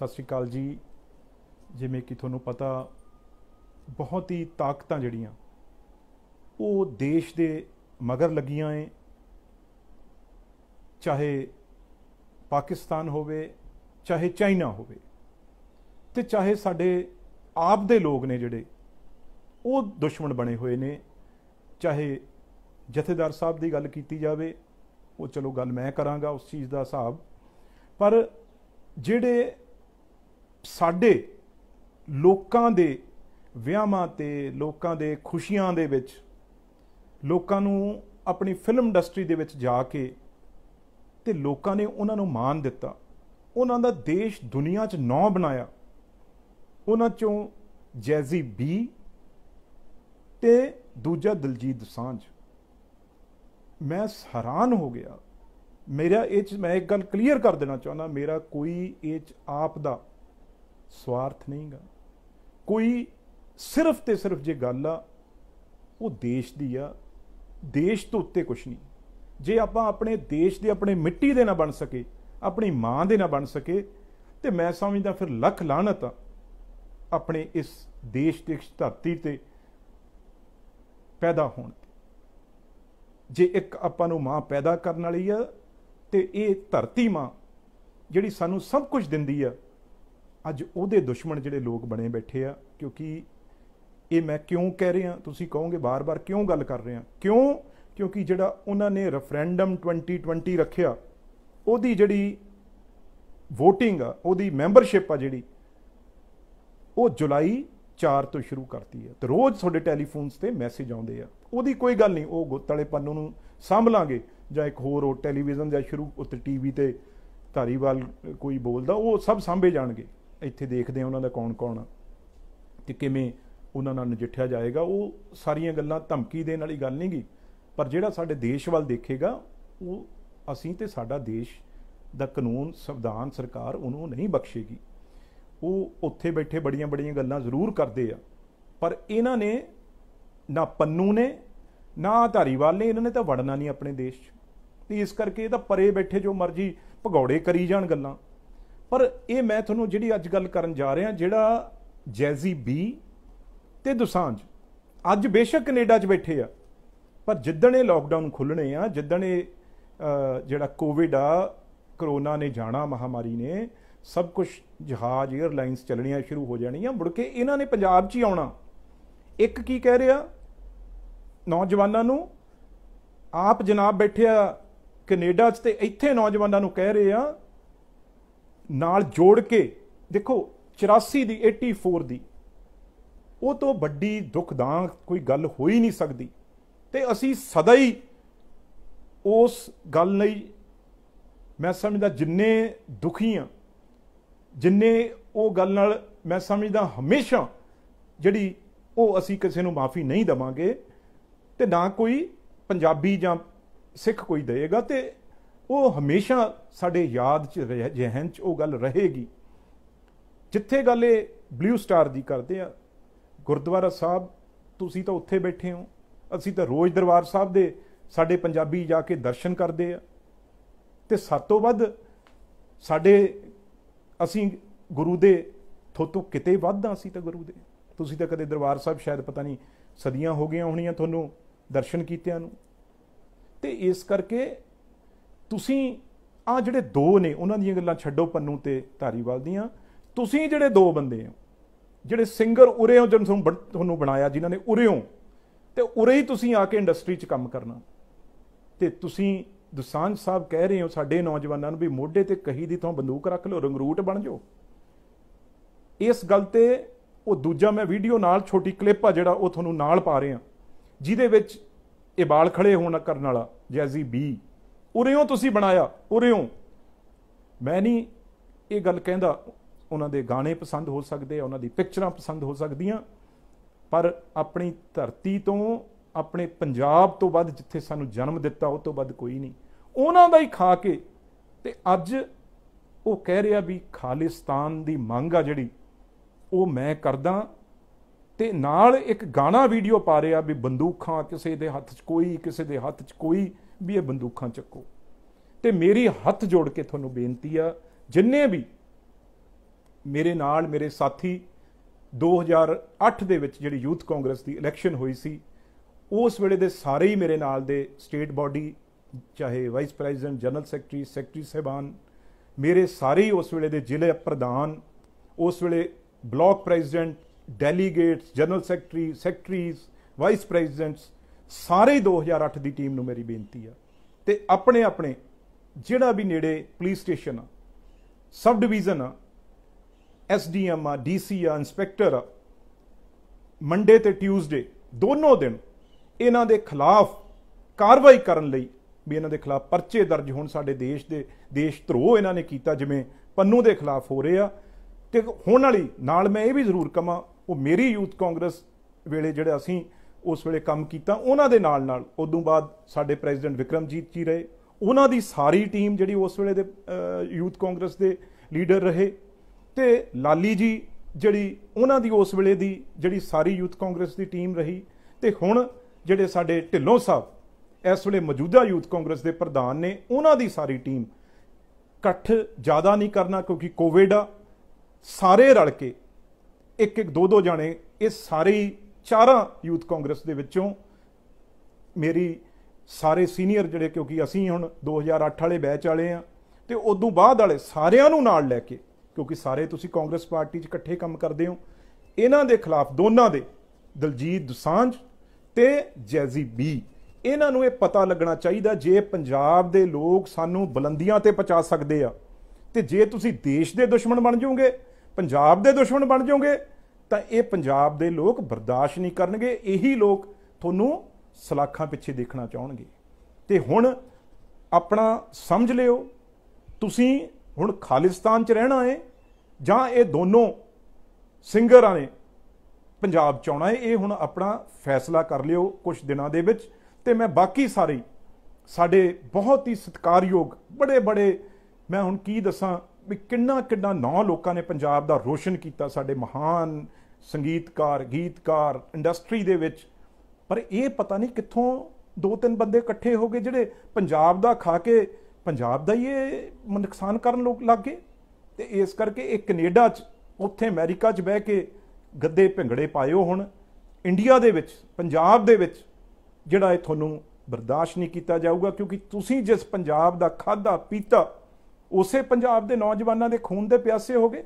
ਸਤਿ ਸ਼੍ਰੀ ਅਕਾਲ ਜੀ ਜਿਵੇਂ ਕਿ ਤੁਹਾਨੂੰ ਪਤਾ ਬਹੁਤ ਹੀ ਤਾਕਤਾਂ ਜਿਹੜੀਆਂ ਉਹ ਦੇਸ਼ ਦੇ ਮਗਰ ਲੱਗੀਆਂ ਏ ਚਾਹੇ ਪਾਕਿਸਤਾਨ ਹੋਵੇ ਚਾਹੇ ਚਾਈਨਾ ਹੋਵੇ ਤੇ ਚਾਹੇ ਸਾਡੇ ਆਪ ਦੇ ਲੋਕ ਨੇ ਜਿਹੜੇ ਉਹ ਦੁਸ਼ਮਣ ਬਣੇ ਹੋਏ ਨੇ ਚਾਹੇ ਜਥੇਦਾਰ ਸਾਹਿਬ ਦੀ ਗੱਲ ਕੀਤੀ ਜਾਵੇ ਉਹ ਚਲੋ ਗੱਲ ਮੈਂ ਕਰਾਂਗਾ ਉਸ ਚੀਜ਼ ਦਾ ਹਿਸਾਬ ਪਰ ਜਿਹੜੇ ਸਾਡੇ ਲੋਕਾਂ ਦੇ ਵਿਆਹਾਂ ਤੇ ਲੋਕਾਂ ਦੇ ਖੁਸ਼ੀਆਂ ਦੇ ਵਿੱਚ ਲੋਕਾਂ ਨੂੰ ਆਪਣੀ ਫਿਲਮ ਇੰਡਸਟਰੀ ਦੇ ਵਿੱਚ ਜਾ ਕੇ ਤੇ ਲੋਕਾਂ ਨੇ ਉਹਨਾਂ ਨੂੰ ਮਾਨ ਦਿੱਤਾ ਉਹਨਾਂ ਦਾ ਦੇਸ਼ ਦੁਨੀਆ 'ਚ ਨਾਂ ਬਣਾਇਆ ਉਹਨਾਂ 'ਚੋਂ ਜੈਜ਼ੀ ਬੀ ਤੇ ਦੂਜਾ ਦਲਜੀਤ ਦਸਾਂਝ ਮੈਂ ਹੈਰਾਨ ਹੋ ਗਿਆ ਮੇਰਾ ਇਹ ਮੈਂ ਇੱਕ ਗੱਲ ਕਲੀਅਰ ਕਰ ਦੇਣਾ ਚਾਹੁੰਦਾ ਮੇਰਾ ਕੋਈ ਇਹ ਆਪ ਦਾ ਸਵਾਰਥ ਨਹੀਂਗਾ ਕੋਈ ਸਿਰਫ ਤੇ ਸਿਰਫ ਜੇ ਗੱਲ ਆ ਉਹ ਦੇਸ਼ ਦੀ ਆ ਦੇਸ਼ ਤੋਂ ਉੱਤੇ ਕੁਝ ਨਹੀਂ ਜੇ ਆਪਾਂ ਆਪਣੇ ਦੇਸ਼ ਦੇ ਆਪਣੇ ਮਿੱਟੀ ਦੇ ਨਾ ਬਣ ਸਕੇ ਆਪਣੀ ਮਾਂ ਦੇ ਨਾ ਬਣ ਸਕੇ ਤੇ ਮੈਂ ਸਮਝਦਾ ਫਿਰ ਲੱਖ ਲਾਹਨਤ ਆਪਣੇ ਇਸ ਦੇਸ਼ ਦੀ ਧਰਤੀ ਤੇ ਪੈਦਾ ਹੋਣ ਤੇ ਜੇ ਇੱਕ ਆਪਾਂ ਨੂੰ ਮਾਂ ਪੈਦਾ ਕਰਨ ਵਾਲੀ ਆ ਤੇ ਇਹ ਧਰਤੀ ਮਾਂ ਜਿਹੜੀ ਸਾਨੂੰ ਸਭ ਕੁਝ ਦਿੰਦੀ ਆ ਅੱਜ ਉਹਦੇ ਦੁਸ਼ਮਣ ਜਿਹੜੇ ਲੋਕ ਬਣੇ ਬੈਠੇ ਆ ਕਿਉਂਕਿ ਇਹ ਮੈਂ ਕਿਉਂ ਕਹਿ ਰਿਹਾ ਤੁਸੀਂ ਕਹੋਗੇ ਬਾਰ-ਬਾਰ ਕਿਉਂ ਗੱਲ ਕਰ ਰਿਹਾ ਕਿਉਂ ਕਿਉਂਕਿ ਜਿਹੜਾ ਉਹਨਾਂ ਨੇ ਰੈਫਰੈਂਡਮ 2020 ਰੱਖਿਆ ਉਹਦੀ ਜਿਹੜੀ VOTING ਆ ਉਹਦੀ ਮੈਂਬਰਸ਼ਿਪ ਆ ਜਿਹੜੀ ਉਹ ਜੁਲਾਈ 4 ਤੋਂ ਸ਼ੁਰੂ ਕਰਤੀ ਹੈ ਤੇ ਰੋਜ਼ ਤੁਹਾਡੇ ਟੈਲੀਫੋਨਸ ਤੇ ਮੈਸੇਜ ਆਉਂਦੇ ਆ ਉਹਦੀ ਕੋਈ ਗੱਲ ਨਹੀਂ ਉਹ ਗੁੱਤ ਵਾਲੇ ਪੰਨੂ ਨੂੰ ਸੰਭਲਾਂਗੇ ਲਾਂਗੇ ਜਾਂ ਇੱਕ ਹੋਰ ਉਹ ਟੈਲੀਵਿਜ਼ਨ ਜਾਂ ਸ਼ੁਰੂ ਉੱਤੇ ਟੀਵੀ ਤੇ ਧਾਰੀਵਾਲ ਕੋਈ ਬੋਲਦਾ ਉਹ ਸਭ ਸੰਭੇ ਜਾਣਗੇ ਇੱਥੇ ਦੇਖਦੇ ਆ ਉਹਨਾਂ ਦਾ ਕੌਣ ਕੌਣ ਤੇ ਕਿਵੇਂ ਉਹਨਾਂ ਨਾਲ ਨਜਿੱਠਿਆ ਜਾਏਗਾ ਉਹ ਸਾਰੀਆਂ ਗੱਲਾਂ ਧਮਕੀ ਦੇਣ ਵਾਲੀ ਗੱਲ ਨਹੀਂਗੀ ਪਰ ਜਿਹੜਾ ਸਾਡੇ ਦੇਸ਼ ਵੱਲ ਦੇਖੇਗਾ ਉਹ ਅਸੀਂ ਤੇ ਸਾਡਾ ਦੇਸ਼ ਦਾ ਕਾਨੂੰਨ ਸੰਵਿਧਾਨ ਸਰਕਾਰ ਉਹਨੂੰ ਨਹੀਂ ਬਖਸ਼ੇਗੀ ਉਹ ਉੱਥੇ ਬੈਠੇ ਬੜੀਆਂ ਬੜੀਆਂ ਗੱਲਾਂ ਜ਼ਰੂਰ ਕਰਦੇ ਆ ਪਰ ਇਹਨਾਂ ਨੇ ਨਾ ਪੰਨੂ ਨੇ ਨਾ ਧਾਰੀਵਾਲ ਨੇ ਇਹਨਾਂ ਨੇ ਤਾਂ ਵੜਨਾ ਨਹੀਂ ਆਪਣੇ ਦੇਸ਼ 'ਚ ਤੇ ਇਸ ਕਰਕੇ ਇਹ ਤਾਂ ਪਰੇ ਬੈਠੇ ਜੋ ਮਰਜ਼ੀ ਭਗੌੜੇ ਕਰੀ ਜਾਣ ਗੱਲਾਂ ਪਰ ਇਹ ਮੈਂ ਤੁਹਾਨੂੰ ਜਿਹੜੀ ਅੱਜ ਗੱਲ ਕਰਨ ਜਾ ਰਿਹਾ ਜਿਹੜਾ ਜੈਜ਼ੀ ਬੀ ਤੇ ਦੁਸਾਂਝ ਅੱਜ ਬੇਸ਼ੱਕ ਕੈਨੇਡਾ 'ਚ ਬੈਠੇ ਆ ਪਰ ਜਿੱਦਣ ਇਹ ਲਾਕਡਾਊਨ ਖੁੱਲਣੇ ਆ ਜਿੱਦਣ ਇਹ ਜਿਹੜਾ ਕੋਵਿਡ ਆ ਕਰੋਨਾ ਨੇ ਜਾਣਾ ਮਹਾਮਾਰੀ ਨੇ ਸਭ ਕੁਝ ਜਹਾਜ਼ 에ਅਰਲਾਈਨਸ ਚੱਲਣੀਆਂ ਸ਼ੁਰੂ ਹੋ ਜਾਣੀਆਂ ਮੁੜ ਕੇ ਇਹਨਾਂ ਨੇ ਪੰਜਾਬ 'ਚ ਹੀ ਆਉਣਾ ਇੱਕ ਕੀ ਕਹਿ ਰਿਹਾ ਨੌਜਵਾਨਾਂ ਨੂੰ ਆਪ ਜਨਾਬ ਬੈਠਿਆ ਕੈਨੇਡਾ 'ਚ ਤੇ ਇੱਥੇ ਨੌਜਵਾਨਾਂ ਨੂੰ ਕਹਿ ਰਹੇ ਆ ਨਾਲ ਜੋੜ ਕੇ ਦੇਖੋ 84 ਦੀ 84 ਦੀ ਉਹ ਤੋਂ ਵੱਡੀ ਦੁਖਦਾਂ ਕੋਈ ਗੱਲ ਹੋ ਹੀ ਨਹੀਂ ਸਕਦੀ ਤੇ ਅਸੀਂ ਸਦਾ ਹੀ ਉਸ ਗੱਲ ਲਈ ਮੈਂ ਸਮਝਦਾ ਜਿੰਨੇ ਦੁਖੀ ਆ ਜਿੰਨੇ ਉਹ ਗੱਲ ਨਾਲ ਮੈਂ ਸਮਝਦਾ ਹਮੇਸ਼ਾ ਜਿਹੜੀ ਉਹ ਅਸੀਂ ਕਿਸੇ ਨੂੰ ਮਾਫੀ ਨਹੀਂ ਦਵਾਂਗੇ ਤੇ ਨਾ ਕੋਈ ਪੰਜਾਬੀ ਜਾਂ ਸਿੱਖ ਕੋਈ ਦੇਏਗਾ ਤੇ ਉਹ ਹਮੇਸ਼ਾ ਸਾਡੇ ਯਾਦ 'ਚ ਜਹਿਨ 'ਚ ਉਹ ਗੱਲ ਰਹੇਗੀ ਜਿੱਥੇ ਗੱਲ ਇਹ ਬਲੂ ਸਟਾਰ ਦੀ ਕਰਦੇ ਆ ਗੁਰਦੁਆਰਾ ਸਾਹਿਬ ਤੁਸੀਂ ਤਾਂ ਉੱਥੇ ਬੈਠੇ ਹੋ ਅਸੀਂ ਤਾਂ ਰੋਜ਼ ਦਰਬਾਰ ਸਾਹਿਬ ਦੇ ਸਾਡੇ ਪੰਜਾਬੀ ਜਾ ਕੇ ਦਰਸ਼ਨ ਕਰਦੇ ਆ ਤੇ ਸਭ ਤੋਂ ਵੱਧ ਸਾਡੇ ਅਸੀਂ ਗੁਰੂ ਦੇ ਥੋਤੋਂ ਕਿਤੇ ਵੱਧਾਂ ਅਸੀਂ ਤਾਂ ਗੁਰੂ ਦੇ ਤੁਸੀਂ ਤਾਂ ਕਦੇ ਦਰਬਾਰ ਸਾਹਿਬ ਸ਼ਾਇਦ ਪਤਾ ਨਹੀਂ ਸਦੀਆਂ ਹੋ ਗਈਆਂ ਹੋਣੀਆਂ ਤੁਹਾਨੂੰ ਦਰਸ਼ਨ ਕੀਤਿਆਂ ਨੂੰ ਤੇ ਇਸ ਕਰਕੇ ਤੁਸੀਂ ਆ ਜਿਹੜੇ ਦੋ ਨੇ ਉਹਨਾਂ ਦੀਆਂ ਗੱਲਾਂ ਛੱਡੋ ਪੰਨੂ ਤੇ ਧਾਰੀਵਾਲ ਦੀਆਂ ਤੁਸੀਂ ਜਿਹੜੇ ਦੋ ਬੰਦੇ ਹੋ ਜਿਹੜੇ ਸਿੰਗਰ ਉਰੇ ਹੋ ਜਿਹਨਾਂ ਨੂੰ ਤੁਹਾਨੂੰ ਬਣਾਇਆ ਜਿਨ੍ਹਾਂ ਨੇ ਉਰੇ ਹੋ ਤੇ ਉਰੇ ਹੀ ਤੁਸੀਂ ਆ ਕੇ ਇੰਡਸਟਰੀ 'ਚ ਕੰਮ ਕਰਨਾ ਤੇ ਤੁਸੀਂ ਦੁਸਾਂਝ ਸਾਹਿਬ ਕਹਿ ਰਹੇ ਹੋ ਸਾਡੇ ਨੌਜਵਾਨਾਂ ਨੂੰ ਵੀ ਮੋਢੇ ਤੇ ਕਹੀ ਦੀ ਤੋਂ ਬੰਦੂਕ ਰੱਖ ਲਓ ਰੰਗਰੂਟ ਬਣ ਜਾਓ ਇਸ ਗੱਲ ਤੇ ਉਹ ਦੂਜਾ ਮੈਂ ਵੀਡੀਓ ਨਾਲ ਛੋਟੀ ਕਲਿੱਪ ਆ ਜਿਹੜਾ ਉਹ ਤੁਹਾਨੂੰ ਨਾਲ ਪਾ ਰਹੇ ਆ ਜਿਹਦੇ ਵਿੱਚ ਬਾਲ ਖੜੇ ਹੋਣ ਕਰਨ ਵਾਲਾ ਜੈਜ਼ੀ ਬੀ ਉਰਿਓਂ ਤੁਸੀਂ ਬਣਾਇਆ ਉਰਿਓਂ ਮੈਂ ਨਹੀਂ ਇਹ ਗੱਲ ਕਹਿੰਦਾ ਉਹਨਾਂ ਦੇ ਗਾਣੇ ਪਸੰਦ ਹੋ ਸਕਦੇ ਆ ਉਹਨਾਂ ਦੀ ਪਿਕਚਰਾਂ ਪਸੰਦ ਹੋ ਸਕਦੀਆਂ ਪਰ ਆਪਣੀ ਧਰਤੀ ਤੋਂ ਆਪਣੇ ਪੰਜਾਬ ਤੋਂ ਵੱਧ ਜਿੱਥੇ ਸਾਨੂੰ ਜਨਮ ਦਿੱਤਾ ਉਹ ਤੋਂ ਵੱਧ ਕੋਈ ਨਹੀਂ ਉਹਨਾਂ ਦਾ ਹੀ ਖਾ ਕੇ ਤੇ ਅੱਜ ਉਹ ਕਹਿ ਰਿਹਾ ਵੀ ਖਾਲਿਸਤਾਨ ਦੀ ਮੰਗ ਆ ਜਿਹੜੀ ਉਹ ਮੈਂ ਕਰਦਾ ਤੇ ਨਾਲ ਇੱਕ ਗਾਣਾ ਵੀਡੀਓ ਪਾ ਰਿਹਾ ਵੀ ਬੰਦੂਕਾਂ ਕਿਸੇ ਦੇ ਹੱਥ 'ਚ ਕੋਈ ਕਿਸੇ ਦੇ ਹੱਥ 'ਚ ਕੋਈ ਵੀ ਇਹ ਬੰਦੂਕਾਂ ਚੱਕੋ ਤੇ ਮੇਰੀ ਹੱਥ ਜੋੜ ਕੇ ਤੁਹਾਨੂੰ ਬੇਨਤੀ ਆ ਜਿੰਨੇ ਵੀ ਮੇਰੇ ਨਾਲ ਮੇਰੇ ਸਾਥੀ 2008 ਦੇ ਵਿੱਚ ਜਿਹੜੀ ਯੂਥ ਕਾਂਗਰਸ ਦੀ ਇਲੈਕਸ਼ਨ ਹੋਈ ਸੀ ਉਸ ਵੇਲੇ ਦੇ ਸਾਰੇ ਹੀ ਮੇਰੇ ਨਾਲ ਦੇ ਸਟੇਟ ਬਾਡੀ ਚਾਹੇ vice president general secretary secretary ਸਹਿਬਾਨ ਮੇਰੇ ਸਾਰੇ ਹੀ ਉਸ ਵੇਲੇ ਦੇ ਜ਼ਿਲ੍ਹੇ ਪ੍ਰਧਾਨ ਉਸ ਵੇਲੇ block president delegates general secretary secretaries vice presidents ਸਾਰੇ 2008 ਦੀ ਟੀਮ ਨੂੰ ਮੇਰੀ ਬੇਨਤੀ ਆ ਤੇ ਆਪਣੇ ਆਪਣੇ ਜਿਹੜਾ ਵੀ ਨੇੜੇ ਪੁਲਿਸ ਸਟੇਸ਼ਨ ਆ ਸਬ ਡਿਵੀਜ਼ਨ ਆ ਐਸਡੀਐਮ ਆ ਡੀਸੀ ਆ ਇਨਸਪੈਕਟਰ ਆ ਮੰਡੇ ਤੇ ਟਿਊਜ਼ਡੇ ਦੋਨੋਂ ਦਿਨ ਇਹਨਾਂ ਦੇ ਖਿਲਾਫ ਕਾਰਵਾਈ ਕਰਨ ਲਈ ਵੀ ਇਹਨਾਂ ਦੇ ਖਿਲਾਫ ਪਰਚੇ ਦਰਜ ਹੋਣ ਸਾਡੇ ਦੇਸ਼ ਦੇ ਦੇਸ਼ ਧਰੋ ਇਹਨਾਂ ਨੇ ਕੀਤਾ ਜਿਵੇਂ ਪੰਨੂ ਦੇ ਖਿਲਾਫ ਹੋ ਰਹੇ ਆ ਤੇ ਹੁਣ ਵਾਲੀ ਨਾਲ ਮੈਂ ਇਹ ਵੀ ਜ਼ਰੂਰ ਕਹਾਂ ਉਹ ਮੇਰੀ ਯੂਥ ਕਾਂਗਰਸ ਵੇਲੇ ਜਿਹੜੇ ਅਸੀਂ ਉਸ ਵੇਲੇ ਕੰਮ ਕੀਤਾ ਉਹਨਾਂ ਦੇ ਨਾਲ ਨਾਲ ਉਦੋਂ ਬਾਅਦ ਸਾਡੇ ਪ੍ਰੈਜ਼ੀਡੈਂਟ ਵਿਕਰਮਜੀਤ ਜੀ ਰਹੇ ਉਹਨਾਂ ਦੀ ਸਾਰੀ ਟੀਮ ਜਿਹੜੀ ਉਸ ਵੇਲੇ ਦੇ ਯੂਥ ਕਾਂਗਰਸ ਦੇ ਲੀਡਰ ਰਹੇ ਤੇ ਲਾਲੀ ਜੀ ਜਿਹੜੀ ਉਹਨਾਂ ਦੀ ਉਸ ਵੇਲੇ ਦੀ ਜਿਹੜੀ ਸਾਰੀ ਯੂਥ ਕਾਂਗਰਸ ਦੀ ਟੀਮ ਰਹੀ ਤੇ ਹੁਣ ਜਿਹੜੇ ਸਾਡੇ ਢਿੱਲੋਂ ਸਾਹਿਬ ਇਸ ਵੇਲੇ ਮੌਜੂਦਾ ਯੂਥ ਕਾਂਗਰਸ ਦੇ ਪ੍ਰਧਾਨ ਨੇ ਉਹਨਾਂ ਦੀ ਸਾਰੀ ਟੀਮ ਇਕੱਠ ਜ਼ਿਆਦਾ ਨਹੀਂ ਕਰਨਾ ਕਿਉਂਕਿ ਕੋਵਿਡ ਆ ਸਾਰੇ ਰਲ ਕੇ ਇੱਕ ਇੱਕ ਦੋ ਦੋ ਜਾਣੇ ਇਹ ਸਾਰੇ ਚਾਰਾਂ ਯੂਥ ਕਾਂਗਰਸ ਦੇ ਵਿੱਚੋਂ ਮੇਰੀ ਸਾਰੇ ਸੀਨੀਅਰ ਜਿਹੜੇ ਕਿਉਂਕਿ ਅਸੀਂ ਹੁਣ 2008 ਵਾਲੇ ਬੈਚ ਵਾਲੇ ਆ ਤੇ ਉਦੋਂ ਬਾਅਦ ਵਾਲੇ ਸਾਰਿਆਂ ਨੂੰ ਨਾਲ ਲੈ ਕੇ ਕਿਉਂਕਿ ਸਾਰੇ ਤੁਸੀਂ ਕਾਂਗਰਸ ਪਾਰਟੀ 'ਚ ਇਕੱਠੇ ਕੰਮ ਕਰਦੇ ਹੋ ਇਹਨਾਂ ਦੇ ਖਿਲਾਫ ਦੋਨਾਂ ਦੇ ਦਲਜੀਤ ਦੁਸਾਂਝ ਤੇ ਜੈਜ਼ੀ ਬੀ ਇਹਨਾਂ ਨੂੰ ਇਹ ਪਤਾ ਲੱਗਣਾ ਚਾਹੀਦਾ ਜੇ ਪੰਜਾਬ ਦੇ ਲੋਕ ਸਾਨੂੰ ਬਲੰਦੀਆਂ ਤੇ ਪਹੁੰਚਾ ਸਕਦੇ ਆ ਤੇ ਜੇ ਤੁਸੀਂ ਦੇਸ਼ ਦੇ ਦੁਸ਼ਮਣ ਬਣ ਜਾਓਗੇ ਪੰਜਾਬ ਦੇ ਦੁਸ਼ਮਣ ਬਣ ਜਾਓਗੇ ਤਾਂ ਇਹ ਪੰਜਾਬ ਦੇ ਲੋਕ ਬਰਦਾਸ਼ਤ ਨਹੀਂ ਕਰਨਗੇ ਇਹੀ ਲੋਕ ਤੁਹਾਨੂੰ ਸਲਾਖਾਂ ਪਿੱਛੇ ਦੇਖਣਾ ਚਾਹਣਗੇ ਤੇ ਹੁਣ ਆਪਣਾ ਸਮਝ ਲਿਓ ਤੁਸੀਂ ਹੁਣ ਖਾਲਿਸਤਾਨ 'ਚ ਰਹਿਣਾ ਹੈ ਜਾਂ ਇਹ ਦੋਨੋਂ ਸਿੰਗਰਾਂ ਨੇ ਪੰਜਾਬ 'ਚ ਆਉਣਾ ਹੈ ਇਹ ਹੁਣ ਆਪਣਾ ਫੈਸਲਾ ਕਰ ਲਿਓ ਕੁਝ ਦਿਨਾਂ ਦੇ ਵਿੱਚ ਤੇ ਮੈਂ ਬਾਕੀ ਸਾਰੇ ਸਾਡੇ ਬਹੁਤ ਹੀ ਸਤਿਕਾਰਯੋਗ ਬੜੇ ਬੜੇ ਮੈਂ ਹੁਣ ਕੀ ਦੱਸਾਂ ਵੀ ਕਿੰਨਾ ਕਿੰਨਾ ਨੌ ਲੋਕਾਂ ਨੇ ਪੰਜਾਬ ਦਾ ਰੋਸ਼ਨ ਕੀਤਾ ਸਾਡੇ ਮਹਾਨ ਸੰਗੀਤਕਾਰ ਗੀਤਕਾਰ ਇੰਡਸਟਰੀ ਦੇ ਵਿੱਚ ਪਰ ਇਹ ਪਤਾ ਨਹੀਂ ਕਿੱਥੋਂ ਦੋ ਤਿੰਨ ਬੰਦੇ ਇਕੱਠੇ ਹੋ ਗਏ ਜਿਹੜੇ ਪੰਜਾਬ ਦਾ ਖਾ ਕੇ ਪੰਜਾਬ ਦਾ ਹੀ ਇਹ ਨੁਕਸਾਨ ਕਰਨ ਲੋਕ ਲੱਗ ਗਏ ਤੇ ਇਸ ਕਰਕੇ ਇਹ ਕੈਨੇਡਾ 'ਚ ਉੱਥੇ ਅਮਰੀਕਾ 'ਚ ਬਹਿ ਕੇ ਗੱਦੇ ਭੰਗੜੇ ਪਾਇਓ ਹੁਣ ਇੰਡੀਆ ਦੇ ਵਿੱਚ ਪੰਜਾਬ ਦੇ ਵਿੱਚ ਜਿਹੜਾ ਇਹ ਤੁਹਾਨੂੰ ਬਰਦਾਸ਼ਤ ਨਹੀਂ ਕੀਤਾ ਜਾਊਗਾ ਕਿਉਂਕਿ ਤੁਸੀਂ ਜਿਸ ਪੰਜਾਬ ਦਾ ਖਾਦਾ ਪੀਤਾ ਉਸੇ ਪੰਜਾਬ ਦੇ ਨੌਜਵਾਨਾਂ ਦੇ ਖੂਨ ਦੇ ਪਿਆਸੇ ਹੋਗੇ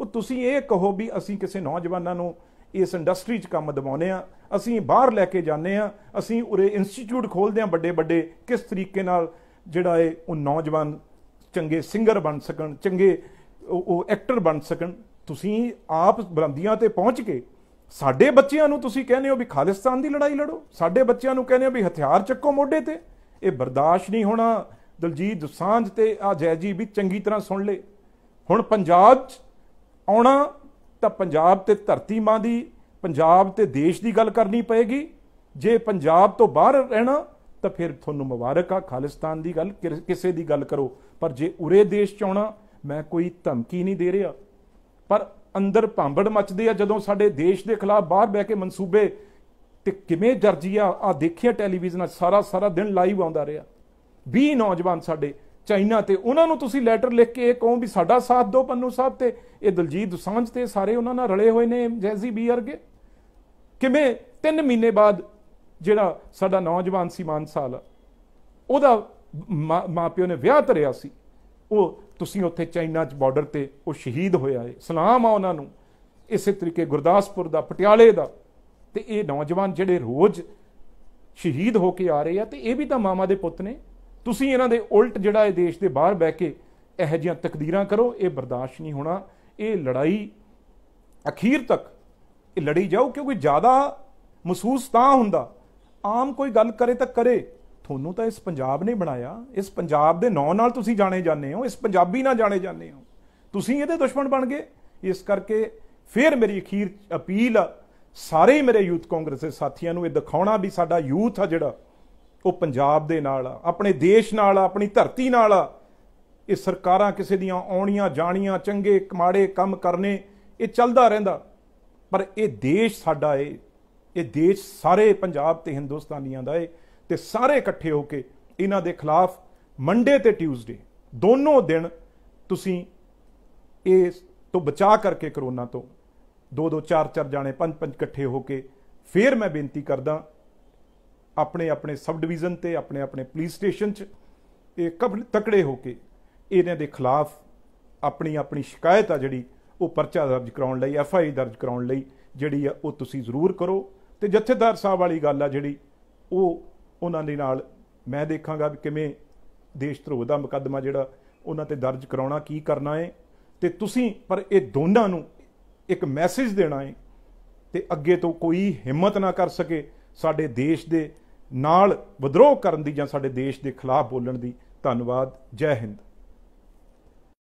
ਉਹ ਤੁਸੀਂ ਇਹ ਕਹੋ ਵੀ ਅਸੀਂ ਕਿਸੇ ਨੌਜਵਾਨਾਂ ਨੂੰ ਇਸ ਇੰਡਸਟਰੀ 'ਚ ਕੰਮ ਦਿਵਾਉਨੇ ਆ ਅਸੀਂ ਬਾਹਰ ਲੈ ਕੇ ਜਾਂਦੇ ਆ ਅਸੀਂ ਉਰੇ ਇੰਸਟੀਚਿਊਟ ਖੋਲਦੇ ਆ ਵੱਡੇ ਵੱਡੇ ਕਿਸ ਤਰੀਕੇ ਨਾਲ ਜਿਹੜਾ ਇਹ ਉਹ ਨੌਜਵਾਨ ਚੰਗੇ ਸਿੰਗਰ ਬਣ ਸਕਣ ਚੰਗੇ ਉਹ ਐਕਟਰ ਬਣ ਸਕਣ ਤੁਸੀਂ ਆਪ ਬਰੰਦੀਆਂ ਤੇ ਪਹੁੰਚ ਕੇ ਸਾਡੇ ਬੱਚਿਆਂ ਨੂੰ ਤੁਸੀਂ ਕਹਿੰਦੇ ਹੋ ਵੀ ਖਾਲਿਸਤਾਨ ਦੀ ਲੜਾਈ ਲੜੋ ਸਾਡੇ ਬੱਚਿਆਂ ਨੂੰ ਕਹਿੰਦੇ ਹੋ ਵੀ ਹਥਿਆਰ ਚੱਕੋ ਮੋਢੇ ਤੇ ਇਹ ਬਰਦਾਸ਼ਤ ਨਹੀਂ ਹੋਣਾ ਦਲਜੀਤ ਦਸਾਂਝ ਤੇ ਆ ਜੈਜੀ ਵੀ ਚੰਗੀ ਤਰ੍ਹਾਂ ਸੁਣ ਲੇ ਹੁਣ ਪੰਜਾਬ 'ਚ ਆਉਣਾ ਤਾਂ ਪੰਜਾਬ ਤੇ ਧਰਤੀ ਮਾਂ ਦੀ ਪੰਜਾਬ ਤੇ ਦੇਸ਼ ਦੀ ਗੱਲ ਕਰਨੀ ਪਏਗੀ ਜੇ ਪੰਜਾਬ ਤੋਂ ਬਾਹਰ ਰਹਿਣਾ ਤਾਂ ਫਿਰ ਤੁਹਾਨੂੰ ਮੁਬਾਰਕ ਆ ਖਾਲਿਸਤਾਨ ਦੀ ਗੱਲ ਕਿਸੇ ਦੀ ਗੱਲ ਕਰੋ ਪਰ ਜੇ ਉਰੇ ਦੇਸ਼ ਚਾਉਣਾ ਮੈਂ ਕੋਈ ਧਮਕੀ ਨਹੀਂ ਦੇ ਰਿਹਾ ਪਰ ਅੰਦਰ ਭਾਂਬੜ ਮੱਚਦੇ ਆ ਜਦੋਂ ਸਾਡੇ ਦੇਸ਼ ਦੇ ਖਿਲਾਫ ਬਾਹਰ ਬਹਿ ਕੇ ਮਨਸੂਬੇ ਤੇ ਕਿਵੇਂ ਜਰਜੀਆ ਆ ਦੇਖਿਆ ਟੈਲੀਵਿਜ਼ਨ ਸਾਰਾ ਸਾਰਾ ਦਿਨ ਲਾਈਵ ਆਉਂਦਾ ਰਿਹਾ 20 ਨੌਜਵਾਨ ਸਾਡੇ ਚਾਈਨਾ ਤੇ ਉਹਨਾਂ ਨੂੰ ਤੁਸੀਂ ਲੈਟਰ ਲਿਖ ਕੇ ਇਹ ਕਹੋ ਵੀ ਸਾਡਾ ਸਾਥ ਦਿਓ ਪੰਨੂ ਸਾਹਿਬ ਤੇ ਇਹ ਦਲਜੀਤ ਦੁਸਾਂਝ ਤੇ ਸਾਰੇ ਉਹਨਾਂ ਨਾਲ ਰਲੇ ਹੋਏ ਨੇ ਜੈਜ਼ੀ ਬੀ ਵਰਗੇ ਕਿਵੇਂ 3 ਮਹੀਨੇ ਬਾਅਦ ਜਿਹੜਾ ਸਾਡਾ ਨੌਜਵਾਨ ਸੀ ਮਾਨਸਾਲ ਉਹਦਾ ਮਾਪਿਓ ਨੇ ਵਿਆਹ ਤਰਿਆ ਸੀ ਉਹ ਤੁਸੀਂ ਉੱਥੇ ਚਾਈਨਾ 'ਚ ਬਾਰਡਰ ਤੇ ਉਹ ਸ਼ਹੀਦ ਹੋਇਆ ਏ ਸਲਾਮ ਆ ਉਹਨਾਂ ਨੂੰ ਇਸੇ ਤਰੀਕੇ ਗੁਰਦਾਸਪੁਰ ਦਾ ਪਟਿਆਲੇ ਦਾ ਤੇ ਇਹ ਨੌਜਵਾਨ ਜਿਹੜੇ ਰੋਜ਼ ਸ਼ਹੀਦ ਹੋ ਕੇ ਆ ਰਹੇ ਆ ਤੇ ਇਹ ਵੀ ਤਾਂ ਮਾਮਾ ਦੇ ਪੁੱਤ ਨੇ ਤੁਸੀਂ ਇਹਨਾਂ ਦੇ ਉਲਟ ਜਿਹੜਾ ਇਹ ਦੇਸ਼ ਦੇ ਬਾਹਰ ਬਹਿ ਕੇ ਇਹ ਜਿਹੀਆਂ ਤਕਦੀਰਾਂ ਕਰੋ ਇਹ ਬਰਦਾਸ਼ਤ ਨਹੀਂ ਹੋਣਾ ਇਹ ਲੜਾਈ ਅਖੀਰ ਤੱਕ ਇਹ ਲੜੀ ਜਾਓ ਕਿਉਂਕਿ ਜ਼ਿਆਦਾ ਮਹਿਸੂਸ ਤਾਂ ਹੁੰਦਾ ਆਮ ਕੋਈ ਗੱਲ ਕਰੇ ਤਾਂ ਕਰੇ ਤੁਹਾਨੂੰ ਤਾਂ ਇਸ ਪੰਜਾਬ ਨੇ ਬਣਾਇਆ ਇਸ ਪੰਜਾਬ ਦੇ ਨਾਂ ਨਾਲ ਤੁਸੀਂ ਜਾਣੇ ਜਾਂਦੇ ਹੋ ਇਸ ਪੰਜਾਬੀ ਨਾਲ ਜਾਣੇ ਜਾਂਦੇ ਹੋ ਤੁਸੀਂ ਇਹਦੇ ਦੁਸ਼ਮਣ ਬਣ ਗਏ ਇਸ ਕਰਕੇ ਫਿਰ ਮੇਰੀ ਅਖੀਰ ਅਪੀਲ ਸਾਰੇ ਮੇਰੇ ਯੂਥ ਕਾਂਗਰਸ ਦੇ ਸਾਥੀਆਂ ਨੂੰ ਇਹ ਦਿਖਾਉਣਾ ਵੀ ਸਾਡਾ ਯੂਥ ਆ ਜਿਹੜਾ ਉਹ ਪੰਜਾਬ ਦੇ ਨਾਲ ਆ ਆਪਣੇ ਦੇਸ਼ ਨਾਲ ਆ ਆਪਣੀ ਧਰਤੀ ਨਾਲ ਆ ਇਹ ਸਰਕਾਰਾਂ ਕਿਸੇ ਦੀਆਂ ਆਉਣੀਆਂ ਜਾਣੀਆਂ ਚੰਗੇ ਕਮਾੜੇ ਕੰਮ ਕਰਨੇ ਇਹ ਚੱਲਦਾ ਰਹਿੰਦਾ ਪਰ ਇਹ ਦੇਸ਼ ਸਾਡਾ ਏ ਇਹ ਦੇਸ਼ ਸਾਰੇ ਪੰਜਾਬ ਤੇ ਹਿੰਦੁਸਤਾਨੀਆਂ ਦਾ ਏ ਤੇ ਸਾਰੇ ਇਕੱਠੇ ਹੋ ਕੇ ਇਹਨਾਂ ਦੇ ਖਿਲਾਫ ਮੰਡੇ ਤੇ ਟਿਊਜ਼ਡੇ ਦੋਨੋਂ ਦਿਨ ਤੁਸੀਂ ਇਹ ਤੋਂ ਬਚਾ ਕਰਕੇ ਕਰੋਨਾ ਤੋਂ ਦੋ ਦੋ ਚਾਰ ਚਾਰ ਜਾਣੇ ਪੰਜ ਪੰਜ ਇਕੱਠੇ ਹੋ ਕੇ ਫੇਰ ਮੈਂ ਬੇਨਤੀ ਕਰਦਾ ਆਪਣੇ ਆਪਣੇ ਸਬ ਡਿਵੀਜ਼ਨ ਤੇ ਆਪਣੇ ਆਪਣੇ ਪੁਲਿਸ ਸਟੇਸ਼ਨ 'ਚ ਇਹ ਤਕੜੇ ਹੋ ਕੇ ਇਹਨਾਂ ਦੇ ਖਿਲਾਫ ਆਪਣੀ ਆਪਣੀ ਸ਼ਿਕਾਇਤ ਆ ਜਿਹੜੀ ਉਹ ਪਰਚਾ ਦਰਜ ਕਰਾਉਣ ਲਈ ਐਫ ਆਈ ਦਰਜ ਕਰਾਉਣ ਲਈ ਜਿਹੜੀ ਆ ਉਹ ਤੁਸੀਂ ਜ਼ਰੂਰ ਕਰੋ ਤੇ ਜਥੇਦਾਰ ਸਾਹਿਬ ਵਾਲੀ ਗੱਲ ਆ ਜਿਹੜੀ ਉਹ ਉਹਨਾਂ ਦੇ ਨਾਲ ਮੈਂ ਦੇਖਾਂਗਾ ਕਿ ਕਿਵੇਂ ਦੇਸ਼ ਧਰੋਹ ਦਾ ਮੁਕੱਦਮਾ ਜਿਹੜਾ ਉਹਨਾਂ ਤੇ ਦਰਜ ਕਰਾਉਣਾ ਕੀ ਕਰਨਾ ਹੈ ਤੇ ਤੁਸੀਂ ਪਰ ਇਹ ਦੋਨਾਂ ਨੂੰ ਇੱਕ ਮੈਸੇਜ ਦੇਣਾ ਹੈ ਤੇ ਅੱਗੇ ਤੋਂ ਕੋਈ ਹਿੰਮਤ ਨਾ ਕਰ ਸਕੇ ਸਾਡੇ ਦੇਸ਼ ਦੇ ਨਾਲ ਵਿਦਰੋਹ ਕਰਨ ਦੀ ਜਾਂ ਸਾਡੇ ਦੇਸ਼ ਦੇ ਖਿਲਾਫ ਬੋਲਣ ਦੀ ਧੰਨਵਾਦ ਜੈ ਹਿੰਦ